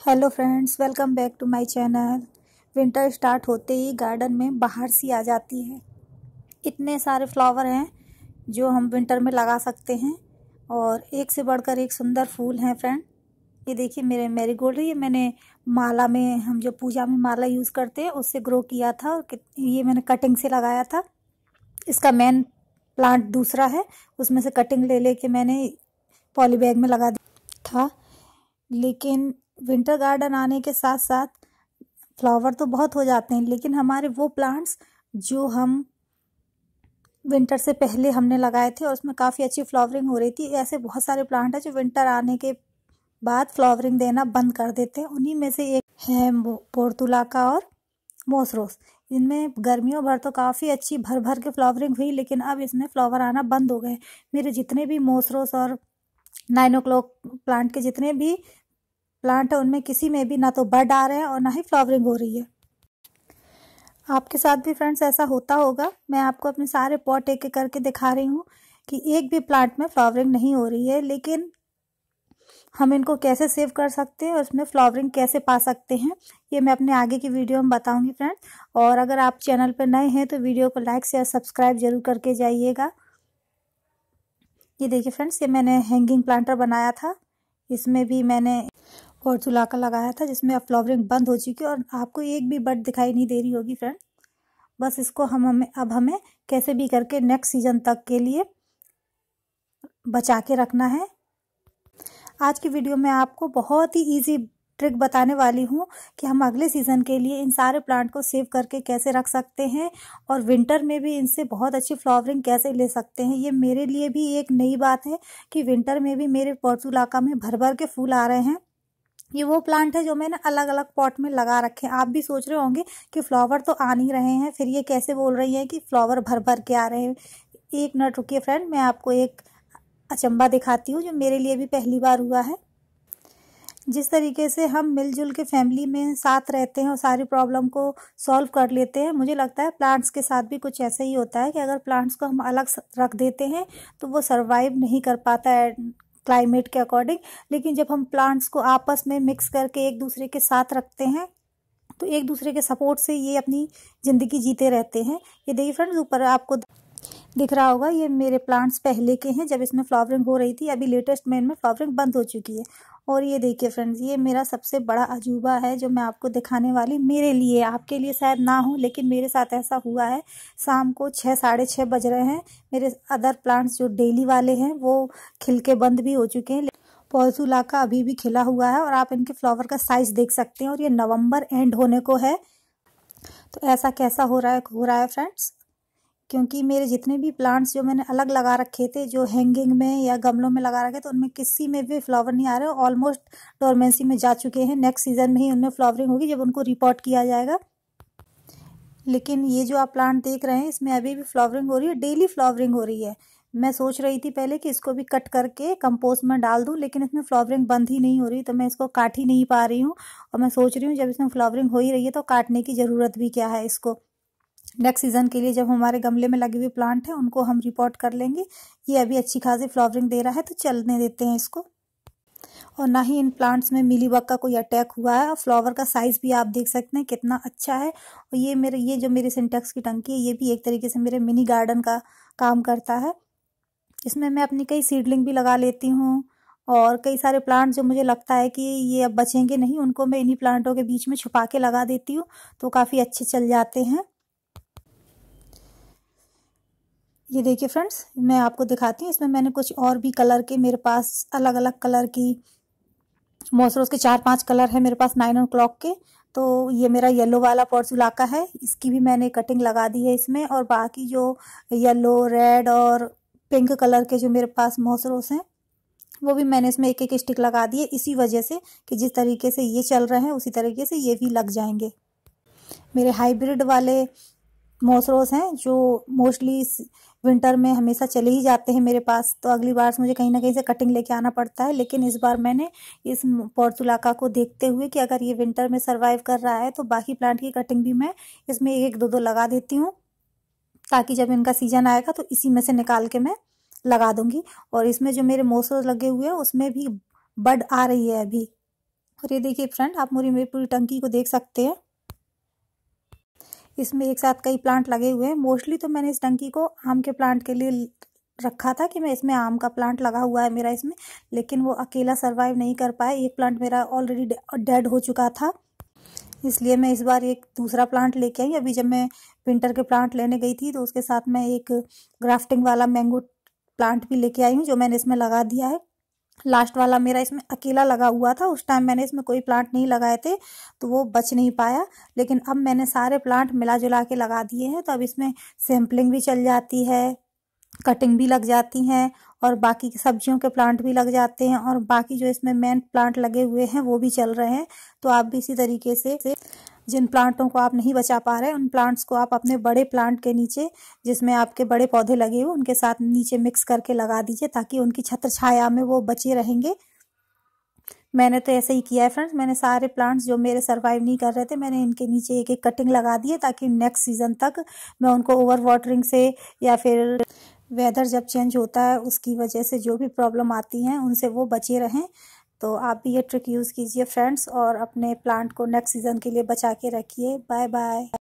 hello friends welcome back to my channel winter start होते ही garden में बाहर सी आ जाती है इतने सारे फ्लावर हैं जो हम विंटर में लगा सकते हैं और एक से बढ़कर एक सुंदर फूल हैं फ्रेंड ये देखिए मेरे मेरी गोल्ड ये मैंने माला में हम जो पूजा में माला यूज़ करते हैं उससे ग्रो किया था और ये मैंने कटिंग से लगाया था इसका मेन प्लांट दूसरा है उसमें से कटिंग ले ले मैंने पॉली बैग में लगा दिया था लेकिन विंटर गार्डन आने के साथ साथ फ्लावर तो बहुत हो जाते हैं लेकिन हमारे वो प्लांट्स जो हम विंटर से पहले हमने लगाए थे और उसमें काफ़ी अच्छी फ्लावरिंग हो रही थी ऐसे बहुत सारे प्लांट हैं जो विंटर आने के बाद फ्लावरिंग देना बंद कर देते हैं उन्हीं में से एक है पोर्तुला का और मोसरोस इनमें गर्मियों भर तो काफ़ी अच्छी भर भर के फ्लावरिंग हुई लेकिन अब इसमें फ्लावर आना बंद हो गए मेरे जितने भी मोसरोस और नाइन ओ क्लॉक प्लांट के जितने भी प्लांट है उनमें किसी में भी ना तो बर्ड आ रहे हैं और ना ही फ्लावरिंग हो रही है आपके साथ भी फ्रेंड्स ऐसा होता होगा मैं आपको अपने सारे पॉट एक एक करके दिखा रही हूँ कि एक भी प्लांट में फ्लावरिंग नहीं हो रही है लेकिन हम इनको कैसे सेव कर सकते हैं और इसमें फ्लावरिंग कैसे पा सकते हैं ये मैं अपने आगे की वीडियो में बताऊंगी फ्रेंड्स और अगर आप चैनल पर नए हैं तो वीडियो को लाइक शेयर सब्सक्राइब जरूर करके जाइएगा ये देखिए फ्रेंड्स ये मैंने हैंगिंग प्लांटर बनाया था इसमें भी मैंने हॉर्सुला का लगाया था जिसमें अब फ्लावरिंग बंद हो चुकी है और आपको एक भी बर्ड दिखाई नहीं दे रही होगी फ्रेंड बस इसको हम हमें अब हमें कैसे भी करके नेक्स्ट सीजन तक के लिए बचा के रखना है आज की वीडियो में आपको बहुत ही ईजी ट्रिक बताने वाली हूँ कि हम अगले सीज़न के लिए इन सारे प्लांट को सेव करके कैसे रख सकते हैं और विंटर में भी इनसे बहुत अच्छी फ्लावरिंग कैसे ले सकते हैं ये मेरे लिए भी एक नई बात है कि विंटर में भी मेरे पोर्चुलाका में भर भर के फूल आ रहे हैं ये वो प्लांट है जो मैंने अलग अलग पॉट में लगा रखे हैं आप भी सोच रहे होंगे कि फ्लावर तो आ नहीं रहे हैं फिर ये कैसे बोल रही है कि फ्लावर भर भर के आ रहे हैं एक मिनट रुकिए फ्रेंड मैं आपको एक अचंबा दिखाती हूँ जो मेरे लिए भी पहली बार हुआ है जिस तरीके से हम मिलजुल के फैमिली में साथ रहते हैं और सारी प्रॉब्लम को सॉल्व कर लेते हैं मुझे लगता है प्लांट्स के साथ भी कुछ ऐसा ही होता है कि अगर प्लांट्स को हम अलग रख देते हैं तो वो सर्वाइव नहीं कर पाता है क्लाइमेट के अकॉर्डिंग लेकिन जब हम प्लांट्स को आपस में मिक्स करके एक दूसरे के साथ रखते हैं तो एक दूसरे के सपोर्ट से ये अपनी ज़िंदगी जीते रहते हैं ये देखिए फ्रेंड्स ऊपर आपको दिख रहा होगा ये मेरे प्लांट्स पहले के हैं जब इसमें फ्लावरिंग हो रही थी अभी लेटेस्ट में इनमें फ्लावरिंग बंद हो चुकी है और ये देखिए फ्रेंड्स ये मेरा सबसे बड़ा अजूबा है जो मैं आपको दिखाने वाली मेरे लिए आपके लिए शायद ना हो लेकिन मेरे साथ ऐसा हुआ है शाम को छः साढ़े छः बज रहे हैं मेरे अदर प्लांट्स जो डेली वाले हैं वो खिल के बंद भी हो चुके हैं पौसूला का अभी भी खिला हुआ है और आप इनके फ्लावर का साइज़ देख सकते हैं और ये नवम्बर एंड होने को है तो ऐसा कैसा हो रहा है हो रहा है फ्रेंड्स क्योंकि मेरे जितने भी प्लांट्स जो मैंने अलग लगा रखे थे जो हैंगिंग में या गमलों में लगा रखे तो उनमें किसी में भी फ्लावर नहीं आ रहे ऑलमोस्ट डोरमेंसी में जा चुके हैं नेक्स्ट सीजन में ही उनमें फ्लावरिंग होगी जब उनको रिपोर्ट किया जाएगा लेकिन ये जो आप प्लांट देख रहे हैं इसमें अभी भी फ्लावरिंग हो रही है डेली फ्लावरिंग हो रही है मैं सोच रही थी पहले कि इसको भी कट करके कंपोस्ट में डाल दूं लेकिन इसमें फ्लावरिंग बंद ही नहीं हो रही तो मैं इसको काट ही नहीं पा रही हूँ और मैं सोच रही हूँ जब इसमें फ्लावरिंग हो ही रही है तो काटने की ज़रूरत भी क्या है इसको नेक्स्ट सीजन के लिए जब हमारे गमले में लगे हुए प्लांट हैं उनको हम रिपोर्ट कर लेंगे ये अभी अच्छी खासी फ्लावरिंग दे रहा है तो चलने देते हैं इसको और ना ही इन प्लांट्स में मिली बग का कोई अटैक हुआ है और फ्लावर का साइज़ भी आप देख सकते हैं कितना अच्छा है और ये मेरे ये जो मेरी सिंटेक्स की टंकी है ये भी एक तरीके से मेरे मिनी गार्डन का काम करता है इसमें मैं अपनी कई सीडलिंग भी लगा लेती हूँ और कई सारे प्लांट जो मुझे लगता है कि ये अब बचेंगे नहीं उनको मैं इन्हीं प्लांटों के बीच में छुपा के लगा देती हूँ तो काफ़ी अच्छे चल जाते हैं ये देखिए फ्रेंड्स मैं आपको दिखाती हूँ इसमें मैंने कुछ और भी कलर के मेरे पास अलग अलग कलर की मोसरोज़ के चार पांच कलर है मेरे पास नाइन ओ क्लॉक के तो ये मेरा येलो वाला पोर्सुला का है इसकी भी मैंने कटिंग लगा दी है इसमें और बाकी जो येलो रेड और पिंक कलर के जो मेरे पास मोसरोस हैं वो भी मैंने इसमें एक एक स्टिक लगा दी है इसी वजह से कि जिस तरीके से ये चल रहे हैं उसी तरीके से ये भी लग जाएंगे मेरे हाइब्रिड वाले मोसरोस हैं जो मोस्टली विंटर में हमेशा चले ही जाते हैं मेरे पास तो अगली बार से मुझे कहीं ना कहीं से कटिंग लेके आना पड़ता है लेकिन इस बार मैंने इस पोर्चुलाका को देखते हुए कि अगर ये विंटर में सर्वाइव कर रहा है तो बाकी प्लांट की कटिंग भी मैं इसमें एक एक दो दो लगा देती हूँ ताकि जब इनका सीजन आएगा तो इसी में से निकाल के मैं लगा दूंगी और इसमें जो मेरे मोसोज लगे हुए हैं उसमें भी बड आ रही है अभी और ये देखिए फ्रेंड आप मेरी मेरी पूरी टंकी को देख सकते हैं इसमें एक साथ कई प्लांट लगे हुए हैं मोस्टली तो मैंने इस टंकी को आम के प्लांट के लिए रखा था कि मैं इसमें आम का प्लांट लगा हुआ है मेरा इसमें लेकिन वो अकेला सर्वाइव नहीं कर पाया एक प्लांट मेरा ऑलरेडी डेड हो चुका था इसलिए मैं इस बार एक दूसरा प्लांट लेके आई अभी जब मैं विंटर के प्लांट लेने गई थी तो उसके साथ मैं एक ग्राफ्टिंग वाला मैंगो प्लांट भी लेके आई हूँ जो मैंने इसमें लगा दिया है लास्ट वाला मेरा इसमें अकेला लगा हुआ था उस टाइम मैंने इसमें कोई प्लांट नहीं लगाए थे तो वो बच नहीं पाया लेकिन अब मैंने सारे प्लांट मिला जुला के लगा दिए हैं तो अब इसमें सैम्पलिंग भी चल जाती है कटिंग भी लग जाती हैं और बाकी सब्जियों के प्लांट भी लग जाते हैं और बाकी जो इसमें मेन प्लांट लगे हुए हैं वो भी चल रहे हैं तो आप भी इसी तरीके से जिन प्लांटों को आप नहीं बचा पा रहे उन प्लांट्स को आप अपने बड़े प्लांट के नीचे जिसमें आपके बड़े पौधे लगे हुए उनके साथ नीचे मिक्स करके लगा दीजिए ताकि उनकी छत्र छाया में वो बचे रहेंगे मैंने तो ऐसे ही किया है फ्रेंड्स मैंने सारे प्लांट्स जो मेरे सर्वाइव नहीं कर रहे थे मैंने इनके नीचे एक एक कटिंग लगा दी है ताकि नेक्स्ट सीज़न तक मैं उनको ओवर वाटरिंग से या फिर वेदर जब चेंज होता है उसकी वजह से जो भी प्रॉब्लम आती हैं उनसे वो बचे रहें तो आप भी ये ट्रिक यूज़ कीजिए फ्रेंड्स और अपने प्लांट को नेक्स्ट सीज़न के लिए बचा के रखिए बाय बाय